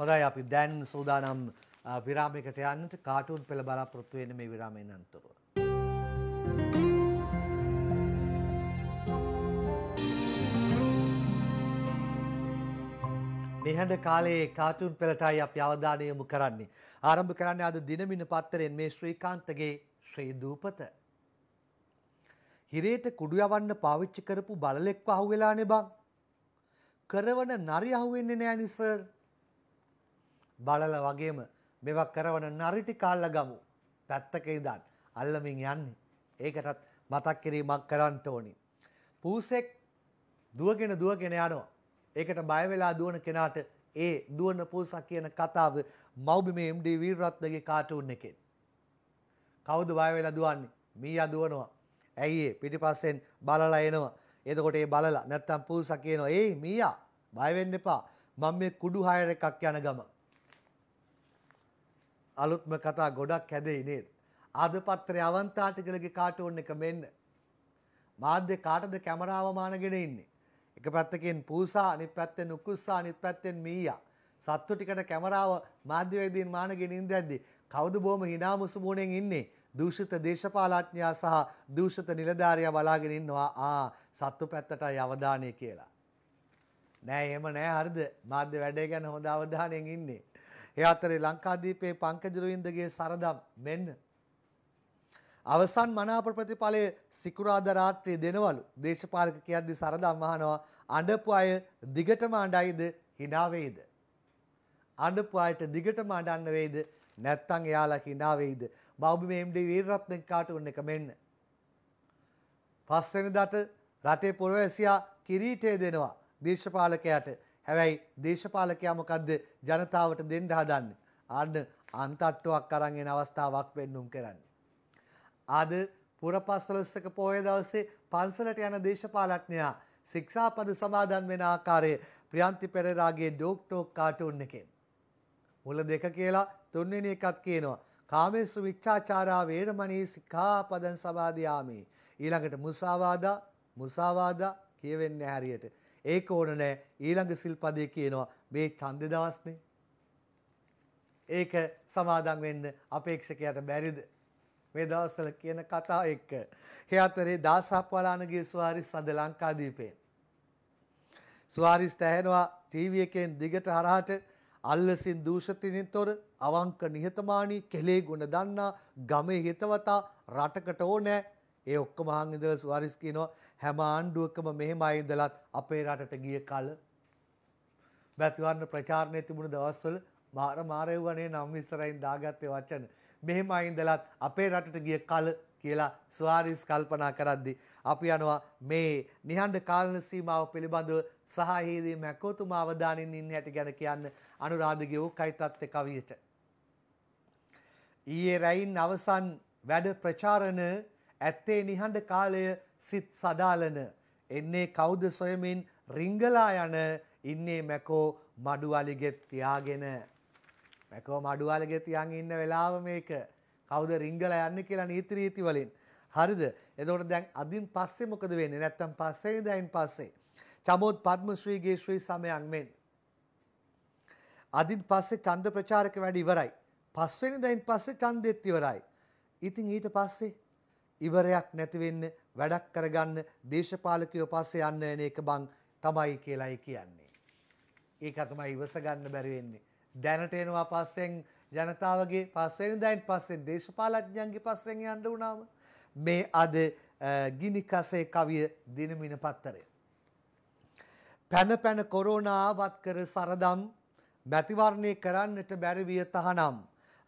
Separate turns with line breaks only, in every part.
හොඳයි අපි දැන් සූදානම් විරාමයකට යන්නට කාටුන් පෙළ බලාපොරොත්තු වෙන්නේ මේ විරාමයෙන් අනතුරුව. නිහඬ කාලයේ කාටුන් පෙළටයි අපි අවධානය යොමු කරන්නේ. ආරම්භ කරන්නේ අද දිනමින පත්තරෙන් මේ ශ්‍රීකාන්තගේ ශ්‍රී දූපත. හිරේට කුඩු යවන්න පාවිච්චි කරපු බලලෙක්ව අහුවෙලානේ බං. කරවන නරි අහුවෙන්නේ නෑනේ සර්. බලල වගේම මෙවක් කරවන නරිටි කාල්ල ගමු පැත්තක ඉදන් අල්ලමින් යන්නේ. ඒකටත් මතක් කිරීමක් කරන්න ඕනි. පූසෙක් දුවගෙන දුවගෙන යනවා. ඒකට බයවෙලා දුවන කෙනාට ඒ දුවන පූසක් කියන කතාව මෞබිමේ MD වීරරත්නගේ කාටුන් එකෙන්. කවුද බයවෙලා දුවන්නේ? මීයා දුවනවා. ඇයි ඒ පිටිපස්සෙන් බලලා එනවා. එතකොට ඒ බලලා නැත්තම් පූසා කියනවා "ඒ මීයා බය වෙන්න එපා. මම මේ කුඩු හයර එකක් යන ගම." අලුත්ම කතා ගොඩක් හැදෙයි නේද? ආද පත්‍රයේ අවන්තාටිකලගේ කාටුන් එක මෙන්න. මාධ්‍ය කාටද කැමරාව මානගෙන ඉන්නේ? එක පැත්තකින් පූසා අනිත් පැත්තෙන් උකුස්සා අනිත් පැත්තෙන් මීයා. සත්තු ටිකට කැමරාව මාධ්‍යවේදීන් මානගෙන ඉඳද්දී කවුද බොහොම හිනාමුසු මුණෙන් ඉන්නේ? දූෂිත දේශපාලඥයා සහ දූෂිත නිලධාරියා බලාගෙන ඉන්නවා ආ සත්තු පැත්තටයි අවධානය කියලා. නෑ එහෙම නෑ හරිද? මාධ්‍ය වැඩේ ගැන හොඳ අවධානයෙන් ඉන්නේ. ඒ අතරේ ලංකාදීපයේ පංකජ රවින්දගේ සරදම් මෙන්න අවසන් මනාප ප්‍රතිඵලය සිකුරාදා රාත්‍රියේ දෙනවලු දේශපාලක කියද්දි සරදම් අහනවා අඬපු අය දිගටම අඬයිද hina වෙයිද අඬපු අයට දිගටම අඬන්න වෙයිද නැත්නම් එයාලා hina වෙයිද බෞද්ධ MD වීරරත්න කාටුන් එක මෙන්න පස්වෙනිදාට රටේ පුරවැසියා කිරීටය දෙනවා දේශපාලකයාට හැබැයි දේශපාලකයා මොකද්ද ජනතාවට දෙන්න හදන්නේ? අන්න අන්තට්ටුවක් අරන් එන අවස්ථාවක් වෙන්නුම් කරන්නේ. අද පුරපස්වලස්සක පොහොය දවසේ පන්සලට යන දේශපාලඥයා ශික්ෂාපද සමාදන් වෙන ආකාරය ප්‍රියන්ති පෙරේරාගේ ඩෝක් ටෝක් කාටුන් එකෙන්. මුල දෙක කියලා තුන්වෙනි එකත් කියනවා. කාමේසු විච්ඡාචාරා වේරමණී සික්ඛාපදං සමාදියාමි. ඊළඟට මුසාවාදා මුසාවාදා කියවෙන්නේ හරියට. ඒක ඕන නෑ ඊළඟ සිල්පදේ කියනවා මේ ඡන්දේ දවස්නේ. ඒක සමාදන් වෙන්න අපේක්ෂකයාට බැරිද? මේ දවස්වල කියන කතා එක්ක හේතරේ දාසක් වලානගේ ස්වාරිස් අද ලංකාදීපේ. ස්වාරිස්ට ඇහෙනවා ටීවී එකෙන් දිගට හරහට අල්ලසින් දූෂතිනින්තොර අවංක නිහතමානී කෙලේ ගුණ දන්නා ගමේ හිතවතා රටකට ඕනෑ ඒ ඔක්කොම අහන් ඉඳලා සුවාරිස් කියනවා හැම ආණ්ඩුවකම මෙහෙමයි ඉඳලත් අපේ රටට ගිය කල බැතිවන්න ප්‍රචාරණයේ තිබුණු දවස්වල මාර මාරෙව්වනේ නම් ඉස්සරහින් දාගත්තේ වචන මෙහෙමයි ඉඳලත් අපේ රටට ගිය කල කියලා ස්වාරිස් කල්පනා කරද්දි අපි යනවා මේ නිහඬ කාලන සීමාව පිළිබඳව සහහිදී මැකෝතුම අවධානින් ඉන්න හැටි ගැන කියන්න අනුරාධගේ ඕකයිතත් කවියට ඊයේ රැයින් අවසන් වැඩ ප්‍රචාරණ ඇත්තේ නිහඬ කාලය සිත් සදාලන එන්නේ කවුද සොයමින් රිංගලා යන ඉන්නේ මැකෝ මඩුවලිගෙත් තියාගෙන මැකෝ මඩුවලිගෙ තියන් ඉන්න වෙලාව මේක කවුද රිංගලා යන්නේ කියලා නීති රීති වලින් හරිද එතකොට දැන් අදින් පස්සේ මොකද වෙන්නේ නැත්තම් පස්සේ දැන් පස්සේ චමෝත් පද්මශ්‍රීගේ ශ්‍රී සමයන් මෙන් අදින් පස්සේ ඡන්ද ප්‍රචාරක වැඩ ඉවරයි පස්වෙනි දැන් පස්සේ ඡන්දෙත් ඉවරයි ඉතින් ඊට පස්සේ ඉවරයක් නැති වෙන්න වැඩක් කරගන්න දේශපාලකයෝ පස්සේ යන්න එන එක බං තමයි කියලායි කියන්නේ. ඒක තමයි ඉවස ගන්න බැරි වෙන්නේ. දැනට එනවා පස්සෙන් ජනතාවගේ පස්සෙන් දැන් පස්සේ දේශපාලඥයන්ගේ පස්සෙන් යන්න වුණාම මේ අද ගිනි කසේ කවිය දිනමින පත්තරය. පැන පැන කොරෝනාවත් කර සරදම් මැතිවරණය කරන්නට බැරි විය තහනම්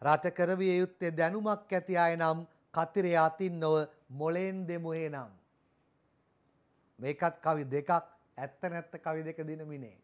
රට කරවිය යුත්තේ දැනුමක් ඇති අය නම් කතිරේ අතින් නොව මොලෙන් දෙමු එහෙනම්. මේකත් කවි දෙකක් ඇත්ත නැත්ත කවි දෙක දිනමිනේ.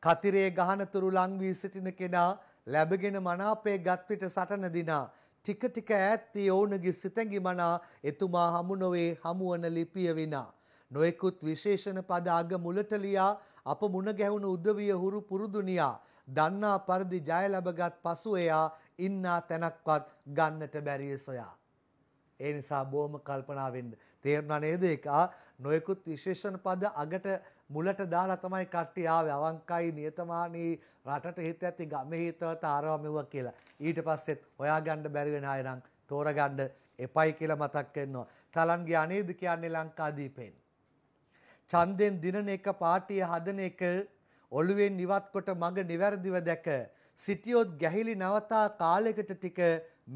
කතිරේ ගහනතුරු ලං වී සිටින කෙනා ලැබගෙන මනාපේ ගත් විට සටන දිනා ටික ටික ඈත් වී ඔවුන්ගේ සිතැඟි මනා එතුමා හමු නොවේ හමුවන ලිපිය විනා නොයෙකුත් විශේෂණ පද අග මුලට ලියා අප මුණ ගැහුණු උදවිය හුරු පුරුදුනියා දන්නා පරිදි ජය ලැබගත් පසු එයා ඉන්නා තැනක්වත් ගන්නට බැරිය සොයා ඒ නිසා බොහොම කල්පනා වෙන්න තේරුණා නේද ඒක නොයෙකුත් විශේෂණ පද අගට මුලට දාලා තමයි කට්ටිය ආවේ අවංකයි නියතමානී රටට හිත ඇති ගමේ හිතවත ආරව මෙවුවා කියලා ඊට පස්සෙත් හොයාගන්න බැරි වෙන අය නම් තෝරගන්න එපයි කියලා මතක් කරනවා. තලන්ගේ අනේද කියන්නේ ලංකාදීපෙන්. ඡන්දෙන් දිනන එක පාටිය හදන එක ඔළුවෙන් ඉවත් කොට මඟ નિවැරදිව දැක සිටියොත් ගැහිලි නවතා කාලයකට ටික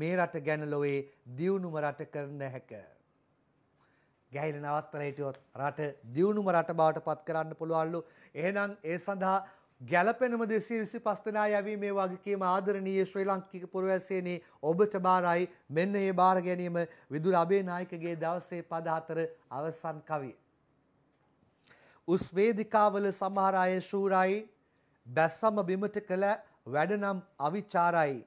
මේ රට ගැන ලොවේ දියුණුම රට කරන්න හැක. ගැහිලි නවත්තලා හිටියොත් රට දියුණුම රට බවට පත් කරන්න පුළුවන්ලු. එහෙනම් ඒ සඳහා ගැලපෙනම දෙසේ විසි පස්තනා යැවීමේ වගකීම ආදරණීය ශ්‍රී ලංකික පුරවැසේනේ ඔබට බාරයි මෙන්න ඒ බාර ගැනීම විදුර අබේ නායකගේ දවසේ පදහතර අවසන් කවිය. උස් වේදිකාවල සමහර අය ශූරයි බැස්සම බිමට කළ වැඩනම් අවිචාරයි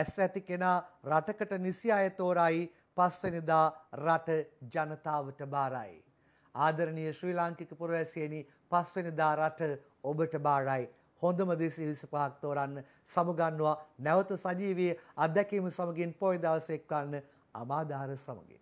ඇස් ඇති කෙනා රටකට නිසි අය තෝරයි පස්වෙනිදා රට ජනතාවට බාරයි ආදරණීය ශ්‍රී ලාංකික පුරවැසියනි පස්වෙනිදා රට ඔබට බාරයි හොඳම දේශී විසපහක් තෝරන්න සමගන්නවා නැවත සජීවී අත්දැකීම සමගින් පොයි දවසෙක් ගන්න අමාදාර සමගින්